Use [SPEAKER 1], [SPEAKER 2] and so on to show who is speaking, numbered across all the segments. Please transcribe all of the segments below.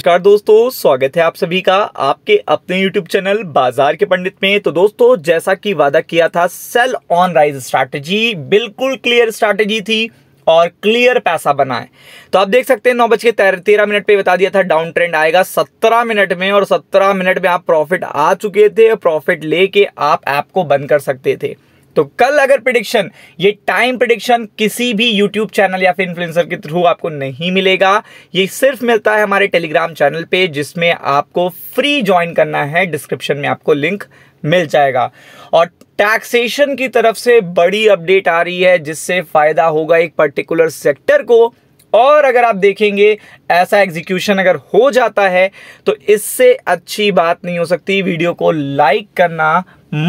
[SPEAKER 1] नमस्कार दोस्तों स्वागत है आप सभी का आपके अपने यूट्यूब चैनल बाजार के पंडित में तो दोस्तों जैसा कि वादा किया था सेल ऑन राइज स्ट्रैटेजी बिल्कुल क्लियर स्ट्रैटेजी थी और क्लियर पैसा बना है तो आप देख सकते हैं नौ बज के तेरह मिनट पे बता दिया था डाउन ट्रेंड आएगा सत्रह मिनट में और सत्रह मिनट में आप प्रॉफिट आ चुके थे प्रॉफिट लेके आप ऐप को बंद कर सकते थे तो कल अगर प्रिडिक्शन ये टाइम प्रिडिक्शन किसी भी यूट्यूब चैनल या फिर इन्फ्लुएंसर के थ्रू आपको नहीं मिलेगा ये सिर्फ मिलता है हमारे टेलीग्राम चैनल पे जिसमें आपको फ्री ज्वाइन करना है डिस्क्रिप्शन में आपको लिंक मिल जाएगा और टैक्सेशन की तरफ से बड़ी अपडेट आ रही है जिससे फ़ायदा होगा एक पर्टिकुलर सेक्टर को और अगर आप देखेंगे ऐसा एग्जीक्यूशन अगर हो जाता है तो इससे अच्छी बात नहीं हो सकती वीडियो को लाइक करना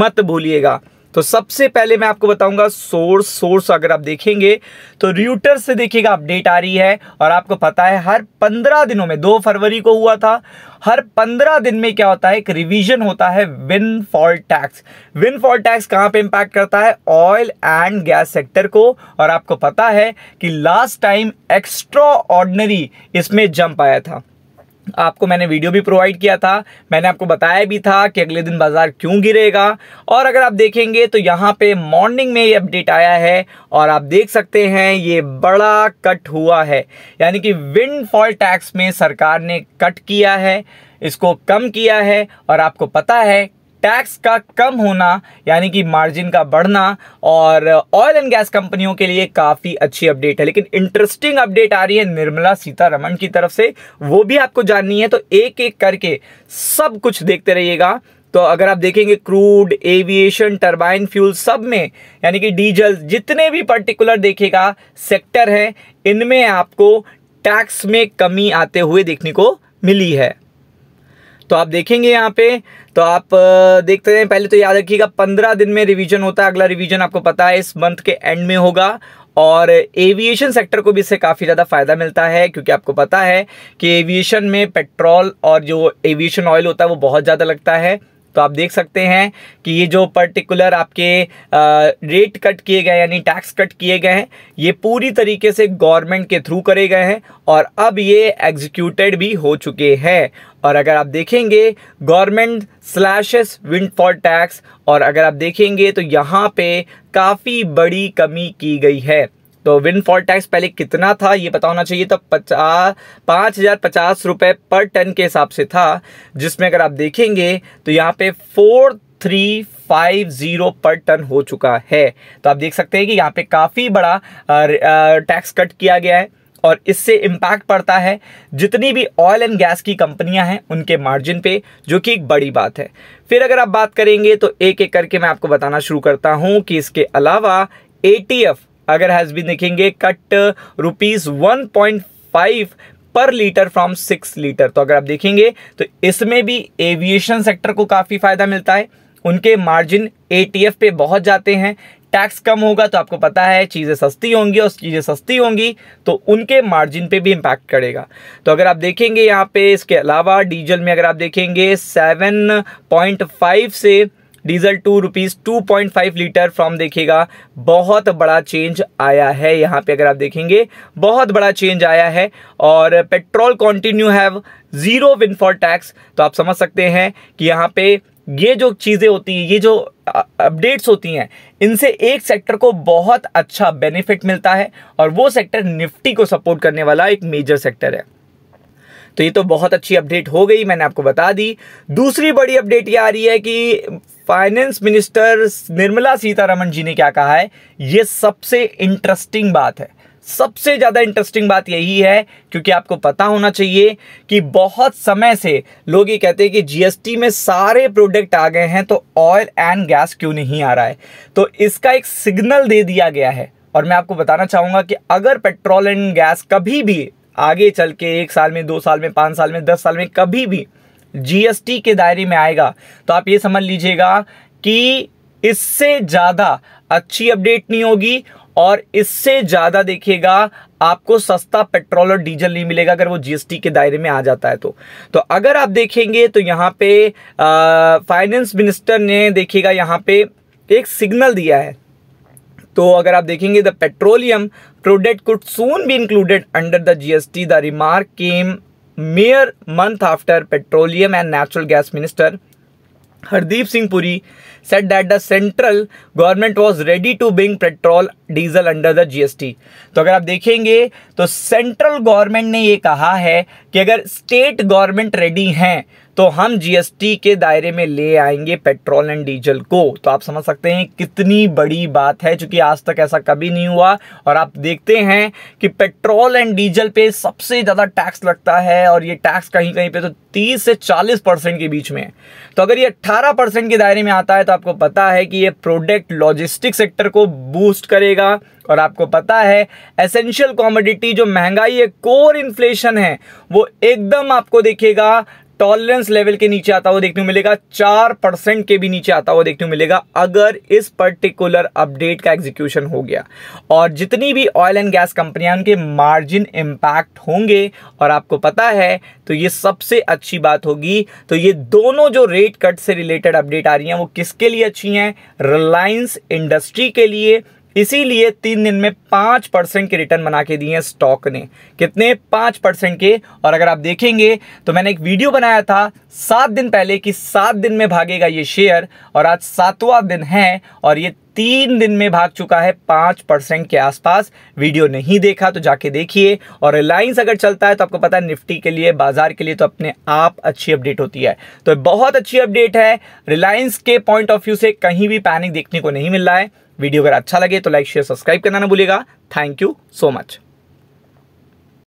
[SPEAKER 1] मत भूलिएगा तो सबसे पहले मैं आपको बताऊंगा सोर्स सोर्स अगर आप देखेंगे तो रूटर से देखिएगा अपडेट आ रही है और आपको पता है हर पंद्रह दिनों में दो फरवरी को हुआ था हर पंद्रह दिन में क्या होता है एक रिवीजन होता है windfall tax windfall tax कहाँ पे इंपैक्ट करता है ऑयल एंड गैस सेक्टर को और आपको पता है कि लास्ट टाइम एक्स्ट्रा ऑर्डनरी इसमें जंप आया था आपको मैंने वीडियो भी प्रोवाइड किया था मैंने आपको बताया भी था कि अगले दिन बाजार क्यों गिरेगा और अगर आप देखेंगे तो यहाँ पे मॉर्निंग में ये अपडेट आया है और आप देख सकते हैं ये बड़ा कट हुआ है यानी कि विंडफॉल टैक्स में सरकार ने कट किया है इसको कम किया है और आपको पता है टैक्स का कम होना यानी कि मार्जिन का बढ़ना और ऑयल एंड गैस कंपनियों के लिए काफ़ी अच्छी अपडेट है लेकिन इंटरेस्टिंग अपडेट आ रही है निर्मला सीतारमन की तरफ से वो भी आपको जाननी है तो एक एक करके सब कुछ देखते रहिएगा तो अगर आप देखेंगे क्रूड एविएशन टरबाइन फ्यूल सब में यानी कि डीजल जितने भी पर्टिकुलर देखेगा सेक्टर हैं इनमें आपको टैक्स में कमी आते हुए देखने को मिली है तो आप देखेंगे यहाँ पे तो आप देखते हैं पहले तो याद रखिएगा पंद्रह दिन में रिवीजन होता है अगला रिवीजन आपको पता है इस मंथ के एंड में होगा और एविएशन सेक्टर को भी इससे काफ़ी ज़्यादा फ़ायदा मिलता है क्योंकि आपको पता है कि एविएशन में पेट्रोल और जो एविएशन ऑयल होता है वो बहुत ज़्यादा लगता है तो आप देख सकते हैं कि ये जो पर्टिकुलर आपके रेट कट किए गए यानी टैक्स कट किए गए हैं ये पूरी तरीके से गवर्नमेंट के थ्रू करे गए हैं और अब ये एग्जीक्यूटेड भी हो चुके हैं और अगर आप देखेंगे गवर्नमेंट स्लैशेस विंडफॉल टैक्स और अगर आप देखेंगे तो यहाँ पे काफ़ी बड़ी कमी की गई है तो विन फॉल टैक्स पहले कितना था ये पता होना चाहिए तो पचास पाँच हज़ार पचास रुपये पर टन के हिसाब से था जिसमें अगर आप देखेंगे तो यहाँ पे four three five zero per tonne हो चुका है तो आप देख सकते हैं कि यहाँ पे काफ़ी बड़ा टैक्स कट किया गया है और इससे इम्पैक्ट पड़ता है जितनी भी ऑयल एंड गैस की कंपनियां हैं उनके मार्जिन पे जो कि एक बड़ी बात है फिर अगर आप बात करेंगे तो एक एक करके मैं आपको बताना शुरू करता हूं कि इसके अलावा ए अगर हैज़ बीन देखेंगे cut rupees one point five per litre from six litre तो अगर आप देखेंगे तो इसमें भी एविएशन सेक्टर को काफ़ी फ़ायदा मिलता है उनके मार्जिन एटीएफ पे बहुत जाते हैं टैक्स कम होगा तो आपको पता है चीज़ें सस्ती होंगी और चीज़ें सस्ती होंगी तो उनके मार्जिन पे भी इम्पैक्ट करेगा तो अगर आप देखेंगे यहाँ पे इसके अलावा डीजल में अगर आप देखेंगे सेवन पॉइंट फाइव से diesel two rupees two point five litre from देखिएगा बहुत बड़ा चेंज आया है यहाँ पे अगर आप देखेंगे बहुत बड़ा चेंज आया है और petrol continue have zero win for tax तो आप समझ सकते हैं कि यहाँ पे ये जो चीज़ें होती हैं ये जो अपडेट्स होती हैं इनसे एक सेक्टर को बहुत अच्छा बेनिफिट मिलता है और वो सेक्टर निफ्टी को सपोर्ट करने वाला एक मेजर सेक्टर है तो ये तो बहुत अच्छी अपडेट हो गई मैंने आपको बता दी दूसरी बड़ी अपडेट ये आ रही है कि फाइनेंस मिनिस्टर निर्मला सीतारमन जी ने क्या कहा है ये सबसे इंटरेस्टिंग बात है सबसे ज़्यादा इंटरेस्टिंग बात यही है क्योंकि आपको पता होना चाहिए कि बहुत समय से लोग ये कहते हैं कि जीएसटी में सारे प्रोडक्ट आ गए हैं तो ऑयल एंड गैस क्यों नहीं आ रहा है तो इसका एक सिग्नल दे दिया गया है और मैं आपको बताना चाहूँगा कि अगर पेट्रोल एंड गैस कभी भी आगे चल के एक साल में दो साल में पाँच साल में दस साल में कभी भी जीएसटी के दायरे में आएगा तो आप ये समझ लीजिएगा कि इससे ज़्यादा अच्छी अपडेट नहीं होगी और इससे ज़्यादा देखिएगा आपको सस्ता पेट्रोल और डीजल नहीं मिलेगा अगर वो जीएसटी के दायरे में आ जाता है तो तो अगर आप देखेंगे तो यहाँ पे फाइनेंस मिनिस्टर ने देखिएगा यहाँ पे एक सिग्नल दिया है तो अगर आप देखेंगे the petroleum product could soon be included under the GST the remark came mere month after petroleum and natural gas minister Hardeep Singh Puri said that the was ready to bring petrol diesel under the G S T तो अगर आप देखेंगे तो central government ने ये कहा है कि अगर स्टेट गवर्नमेंट रेडी हैं तो हम जीएसटी के दायरे में ले आएंगे पेट्रोल एंड डीजल को तो आप समझ सकते हैं कितनी बड़ी बात है चूंकि आज तक ऐसा कभी नहीं हुआ और आप देखते हैं कि पेट्रोल एंड डीजल पे सबसे ज़्यादा टैक्स लगता है और ये टैक्स कहीं कहीं पे तो 30 से 40 परसेंट के बीच में है तो अगर ये 18 परसेंट के दायरे में आता है तो आपको पता है कि ये प्रोडक्ट लॉजिस्टिक सेक्टर को बूस्ट करेगा और आपको पता है एसेंशियल कॉमोडिटी जो महंगाई है कोर इन्फ्लेशन है वो एकदम आपको देखेगा टॉलरेंस लेवल के नीचे आता हुआ देखने को मिलेगा चार परसेंट के भी नीचे आता हुआ देखने को मिलेगा अगर इस पर्टिकुलर अपडेट का एग्जीक्यूशन हो गया और जितनी भी ऑयल एंड गैस कंपनियां उनके मार्जिन इम्पैक्ट होंगे और आपको पता है तो ये सबसे अच्छी बात होगी तो ये दोनों जो रेट कट से रिलेटेड अपडेट आ रही हैं वो किसके लिए अच्छी हैं रिलायंस इंडस्ट्री के लिए इसीलिए तीन दिन में पांच परसेंट के रिटर्न बना के दिए स्टॉक ने कितने पांच परसेंट के और अगर आप देखेंगे तो मैंने एक वीडियो बनाया था सात दिन पहले कि सात दिन में भागेगा ये शेयर और आज सातवां दिन है और ये तीन दिन में भाग चुका है पांच परसेंट के आसपास वीडियो नहीं देखा तो जाके देखिए और रिलायंस अगर चलता है तो आपको पता है निफ्टी के लिए बाजार के लिए तो अपने आप अच्छी अपडेट होती है तो बहुत अच्छी अपडेट है रिलायंस के पॉइंट ऑफ व्यू से कहीं भी पैनिक देखने को नहीं मिल रहा है वीडियो अगर अच्छा लगे तो लाइक शेयर सब्सक्राइब करना ना भूलेगा थैंक यू सो मच